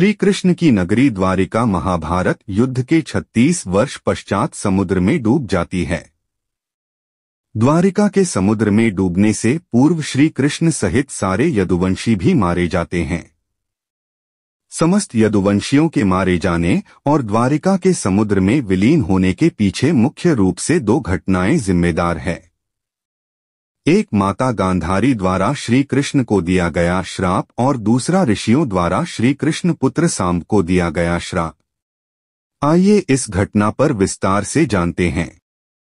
श्री कृष्ण की नगरी द्वारिका महाभारत युद्ध के 36 वर्ष पश्चात समुद्र में डूब जाती है द्वारिका के समुद्र में डूबने से पूर्व श्री कृष्ण सहित सारे यदुवंशी भी मारे जाते हैं समस्त यदुवंशियों के मारे जाने और द्वारिका के समुद्र में विलीन होने के पीछे मुख्य रूप से दो घटनाएं जिम्मेदार है एक माता गांधारी द्वारा श्री कृष्ण को दिया गया श्राप और दूसरा ऋषियों द्वारा श्री कृष्ण पुत्र सांब को दिया गया श्राप आइए इस घटना पर विस्तार से जानते हैं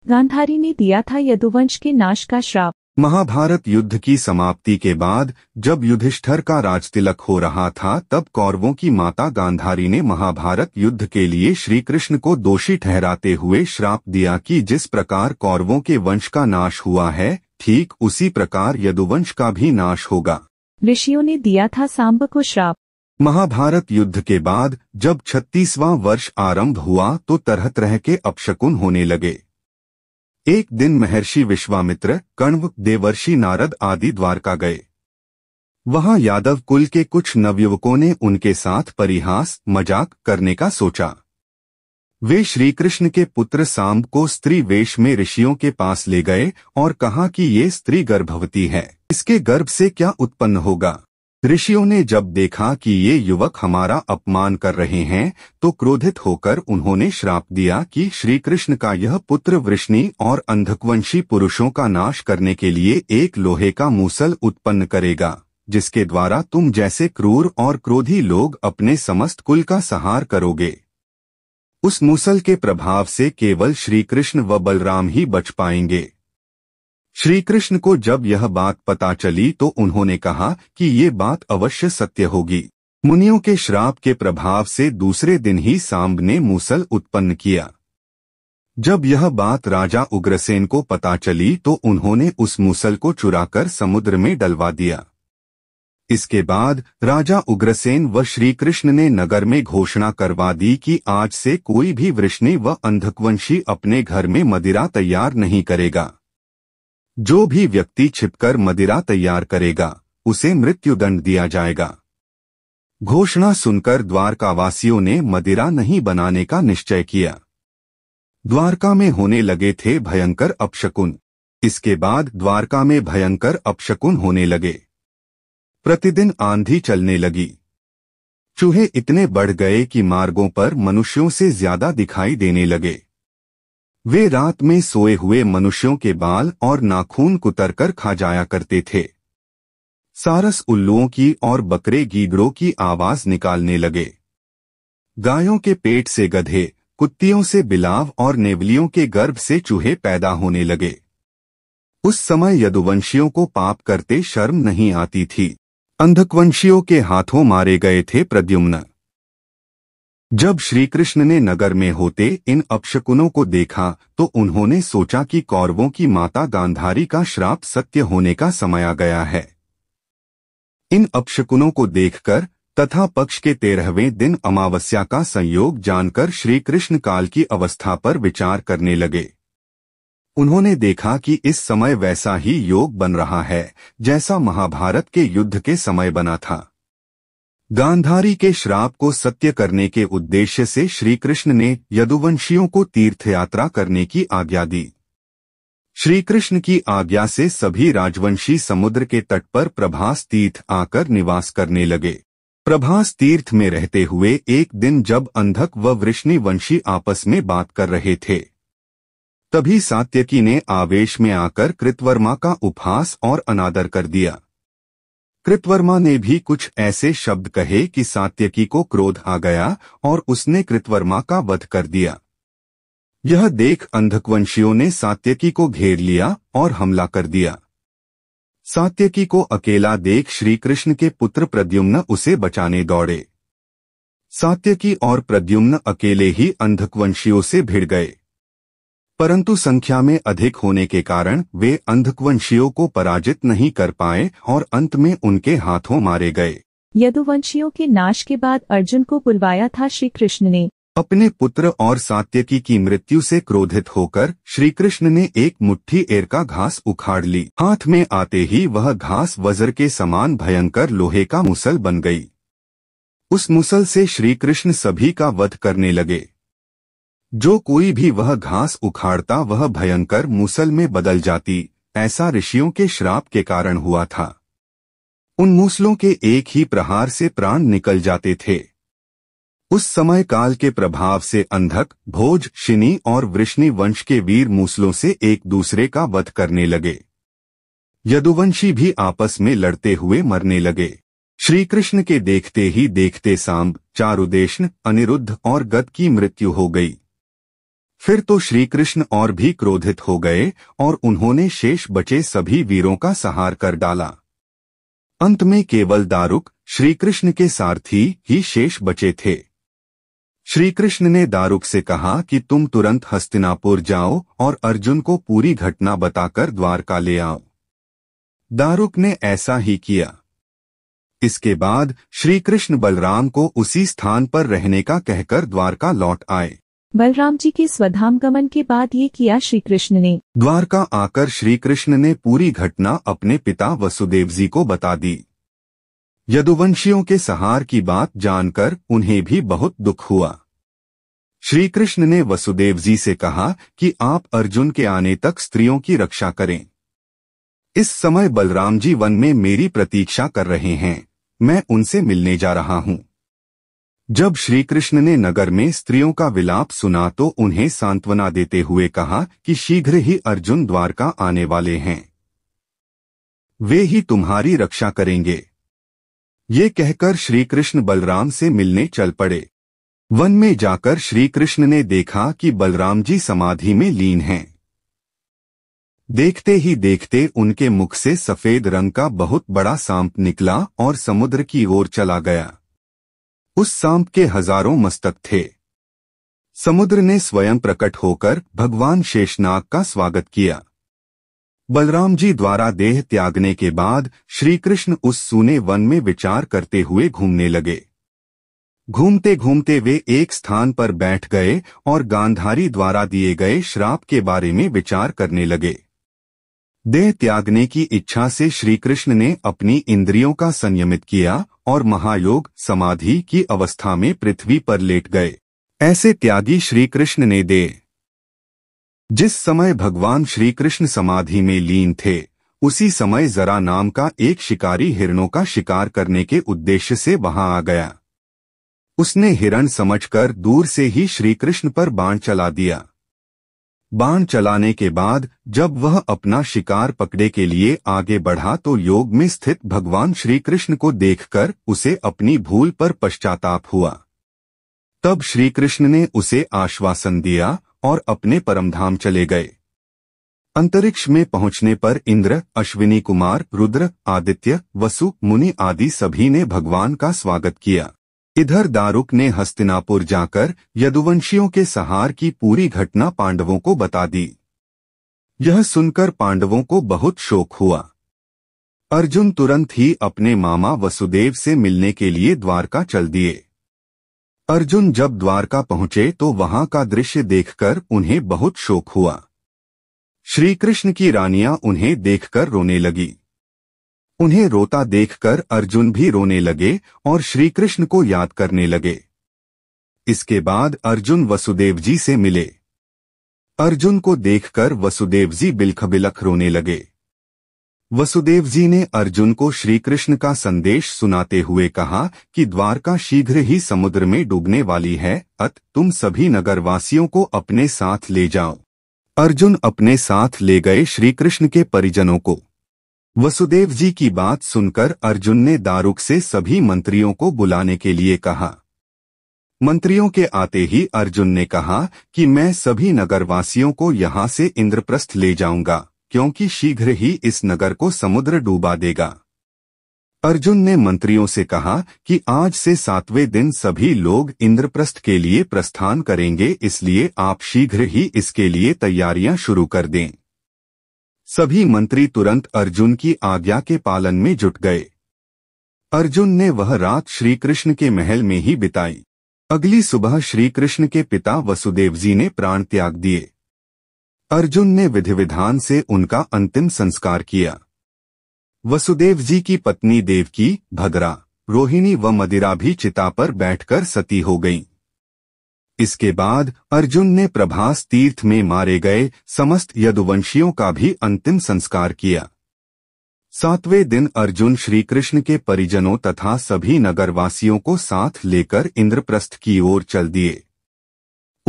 गांधारी ने दिया था यदुवंश के नाश का श्राप महाभारत युद्ध की समाप्ति के बाद जब युधिष्ठर का राजतिलक हो रहा था तब कौरवों की माता गांधारी ने महाभारत युद्ध के लिए श्री कृष्ण को दोषी ठहराते हुए श्राप दिया कि जिस प्रकार कौरवों के वंश का नाश हुआ है ठीक उसी प्रकार यदुवंश का भी नाश होगा ऋषियों ने दिया था सांब को श्राप महाभारत युद्ध के बाद जब छत्तीसवां वर्ष आरंभ हुआ तो तरह तरह के अपशकुन होने लगे एक दिन महर्षि विश्वामित्र कण्व देवर्षि नारद आदि द्वारका गए वहां यादव कुल के कुछ नवयुवकों ने उनके साथ परिहास मजाक करने का सोचा वे श्री कृष्ण के पुत्र सांब को स्त्री वेश में ऋषियों के पास ले गए और कहा कि ये स्त्री गर्भवती है इसके गर्भ से क्या उत्पन्न होगा ऋषियों ने जब देखा कि ये युवक हमारा अपमान कर रहे हैं तो क्रोधित होकर उन्होंने श्राप दिया कि श्री कृष्ण का यह पुत्र वृष्णि और अंधकवंशी पुरुषों का नाश करने के लिए एक लोहे का मूसल उत्पन्न करेगा जिसके द्वारा तुम जैसे क्रूर और क्रोधी लोग अपने समस्त कुल का सहार करोगे उस मुसल के प्रभाव से केवल श्री कृष्ण व बलराम ही बच पाएंगे श्री कृष्ण को जब यह बात पता चली तो उन्होंने कहा कि ये बात अवश्य सत्य होगी मुनियों के श्राप के प्रभाव से दूसरे दिन ही सांब ने मूसल उत्पन्न किया जब यह बात राजा उग्रसेन को पता चली तो उन्होंने उस मूसल को चुराकर समुद्र में डलवा दिया इसके बाद राजा उग्रसेन व श्रीकृष्ण ने नगर में घोषणा करवा दी कि आज से कोई भी वृष्णि व अंधकवंशी अपने घर में मदिरा तैयार नहीं करेगा जो भी व्यक्ति छिपकर मदिरा तैयार करेगा उसे मृत्युदंड दिया जाएगा घोषणा सुनकर द्वारकावासियों ने मदिरा नहीं बनाने का निश्चय किया द्वारका में होने लगे थे भयंकर अपशकुन इसके बाद द्वारका में भयंकर अपशकुन होने लगे प्रतिदिन आंधी चलने लगी चूहे इतने बढ़ गए कि मार्गों पर मनुष्यों से ज्यादा दिखाई देने लगे वे रात में सोए हुए मनुष्यों के बाल और नाखून कुतरकर खा जाया करते थे सारस उल्लुओं की और बकरे गीगड़ों की आवाज निकालने लगे गायों के पेट से गधे कुत्तियों से बिलाव और नेवलियों के गर्भ से चूहे पैदा होने लगे उस समय यदुवंशियों को पाप करते शर्म नहीं आती थी अंधकवंशियों के हाथों मारे गए थे प्रद्युम्न जब श्रीकृष्ण ने नगर में होते इन अपशकुनों को देखा तो उन्होंने सोचा कि कौरवों की माता गांधारी का श्राप सत्य होने का समय आ गया है इन अपशकुनों को देखकर तथा पक्ष के तेरहवें दिन अमावस्या का संयोग जानकर श्रीकृष्ण काल की अवस्था पर विचार करने लगे उन्होंने देखा कि इस समय वैसा ही योग बन रहा है जैसा महाभारत के युद्ध के समय बना था गांधारी के श्राप को सत्य करने के उद्देश्य से श्रीकृष्ण ने यदुवंशियों को तीर्थ यात्रा करने की आज्ञा दी श्रीकृष्ण की आज्ञा से सभी राजवंशी समुद्र के तट पर प्रभास तीर्थ आकर निवास करने लगे प्रभास तीर्थ में रहते हुए एक दिन जब अंधक व वृष्णिवंशी आपस में बात कर रहे थे तभी सात्यकी ने आवेश में आकर कृतवर्मा का उपहास और अनादर कर दिया कृतवर्मा ने भी कुछ ऐसे शब्द कहे कि सात्यकी को क्रोध आ गया और उसने कृतवर्मा का वध कर दिया यह देख अंधकवंशियों ने सात्यकी को घेर लिया और हमला कर दिया सात्यकी को अकेला देख श्री कृष्ण के पुत्र प्रद्युम्न उसे बचाने दौड़े सात्यकी और प्रद्युम्न अकेले ही अंधकवंशियों से भिड़ गए परंतु संख्या में अधिक होने के कारण वे अंधकवंशियों को पराजित नहीं कर पाए और अंत में उनके हाथों मारे गए यदुवंशियों के नाश के बाद अर्जुन को बुलवाया था श्री कृष्ण ने अपने पुत्र और सात्यकी की मृत्यु से क्रोधित होकर श्रीकृष्ण ने एक मुट्ठी एर का घास उखाड़ ली हाथ में आते ही वह घास वज्र के समान भयंकर लोहे का मुसल बन गई उस मुसल से श्रीकृष्ण सभी का वध करने लगे जो कोई भी वह घास उखाड़ता वह भयंकर मुसल में बदल जाती ऐसा ऋषियों के श्राप के कारण हुआ था उन मूसलों के एक ही प्रहार से प्राण निकल जाते थे उस समय काल के प्रभाव से अंधक भोज शिनी और वृष्णि वंश के वीर मूसलों से एक दूसरे का वध करने लगे यदुवंशी भी आपस में लड़ते हुए मरने लगे श्री कृष्ण के देखते ही देखते सांब चारुदेशन अनिरुद्ध और गद की मृत्यु हो गई फिर तो श्रीकृष्ण और भी क्रोधित हो गए और उन्होंने शेष बचे सभी वीरों का सहार कर डाला अंत में केवल दारुक श्रीकृष्ण के सारथी ही शेष बचे थे श्रीकृष्ण ने दारुक से कहा कि तुम तुरंत हस्तिनापुर जाओ और अर्जुन को पूरी घटना बताकर द्वारका ले आओ दारुक ने ऐसा ही किया इसके बाद श्रीकृष्ण बलराम को उसी स्थान पर रहने का कहकर द्वारका लौट आए बलराम जी के स्वधाम गमन के बाद ये किया श्री कृष्ण ने द्वारका आकर श्री कृष्ण ने पूरी घटना अपने पिता वसुदेव जी को बता दी यदुवंशियों के सहार की बात जानकर उन्हें भी बहुत दुख हुआ श्री कृष्ण ने वसुदेव जी से कहा कि आप अर्जुन के आने तक स्त्रियों की रक्षा करें इस समय बलराम जी वन में मेरी प्रतीक्षा कर रहे हैं मैं उनसे मिलने जा रहा हूं जब श्री कृष्ण ने नगर में स्त्रियों का विलाप सुना तो उन्हें सांत्वना देते हुए कहा कि शीघ्र ही अर्जुन द्वारका आने वाले हैं वे ही तुम्हारी रक्षा करेंगे ये कहकर श्री कृष्ण बलराम से मिलने चल पड़े वन में जाकर श्री कृष्ण ने देखा कि बलराम जी समाधि में लीन हैं देखते ही देखते उनके मुख से सफेद रंग का बहुत बड़ा सांप निकला और समुद्र की ओर चला गया उस सांप के हजारों मस्तक थे समुद्र ने स्वयं प्रकट होकर भगवान शेषनाग का स्वागत किया बलराम जी द्वारा देह त्यागने के बाद श्रीकृष्ण उस सूने वन में विचार करते हुए घूमने लगे घूमते घूमते वे एक स्थान पर बैठ गए और गांधारी द्वारा दिए गए श्राप के बारे में विचार करने लगे देह त्यागने की इच्छा से श्रीकृष्ण ने अपनी इंद्रियों का संयमित किया और महायोग समाधि की अवस्था में पृथ्वी पर लेट गए ऐसे त्यागी श्रीकृष्ण ने दे जिस समय भगवान श्रीकृष्ण समाधि में लीन थे उसी समय जरा नाम का एक शिकारी हिरणों का शिकार करने के उद्देश्य से वहां आ गया उसने हिरण समझकर दूर से ही श्रीकृष्ण पर बाण चला दिया बाण चलाने के बाद जब वह अपना शिकार पकड़े के लिए आगे बढ़ा तो योग में स्थित भगवान श्री कृष्ण को देखकर उसे अपनी भूल पर पश्चाताप हुआ तब श्री कृष्ण ने उसे आश्वासन दिया और अपने परमधाम चले गए अंतरिक्ष में पहुंचने पर इंद्र अश्विनी कुमार रुद्र आदित्य वसु मुनि आदि सभी ने भगवान का स्वागत किया इधर दारुक ने हस्तिनापुर जाकर यदुवंशियों के सहार की पूरी घटना पांडवों को बता दी यह सुनकर पांडवों को बहुत शोक हुआ अर्जुन तुरंत ही अपने मामा वसुदेव से मिलने के लिए द्वारका चल दिए अर्जुन जब द्वारका पहुंचे तो वहां का दृश्य देखकर उन्हें बहुत शोक हुआ श्रीकृष्ण की रानियां उन्हें देखकर रोने लगीं उन्हें रोता देखकर अर्जुन भी रोने लगे और श्रीकृष्ण को याद करने लगे इसके बाद अर्जुन वसुदेव जी से मिले अर्जुन को देखकर वसुदेव जी बिलखबिलख रोने लगे वसुदेव जी ने अर्जुन को श्रीकृष्ण का संदेश सुनाते हुए कहा कि द्वारका शीघ्र ही समुद्र में डूबने वाली है अत तुम सभी नगरवासियों को अपने साथ ले जाओ अर्जुन अपने साथ ले गए श्रीकृष्ण के परिजनों को वसुदेव जी की बात सुनकर अर्जुन ने दारुक से सभी मंत्रियों को बुलाने के लिए कहा मंत्रियों के आते ही अर्जुन ने कहा कि मैं सभी नगरवासियों को यहाँ से इंद्रप्रस्थ ले जाऊंगा क्योंकि शीघ्र ही इस नगर को समुद्र डूबा देगा अर्जुन ने मंत्रियों से कहा कि आज से सातवें दिन सभी लोग इंद्रप्रस्थ के लिए प्रस्थान करेंगे इसलिए आप शीघ्र ही इसके लिए तैयारियां शुरू कर दें सभी मंत्री तुरंत अर्जुन की आज्ञा के पालन में जुट गए अर्जुन ने वह रात श्रीकृष्ण के महल में ही बिताई अगली सुबह श्रीकृष्ण के पिता वसुदेव जी ने प्राण त्याग दिए अर्जुन ने विधि विधान से उनका अंतिम संस्कार किया वसुदेव जी की पत्नी देवकी भगरा रोहिणी व मदिरा भी चिता पर बैठकर सती हो गईं। इसके बाद अर्जुन ने प्रभास तीर्थ में मारे गए समस्त यदुवंशियों का भी अंतिम संस्कार किया सातवें दिन अर्जुन श्रीकृष्ण के परिजनों तथा सभी नगरवासियों को साथ लेकर इंद्रप्रस्थ की ओर चल दिए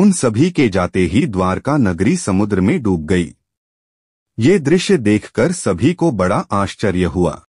उन सभी के जाते ही द्वारका नगरी समुद्र में डूब गई ये दृश्य देखकर सभी को बड़ा आश्चर्य हुआ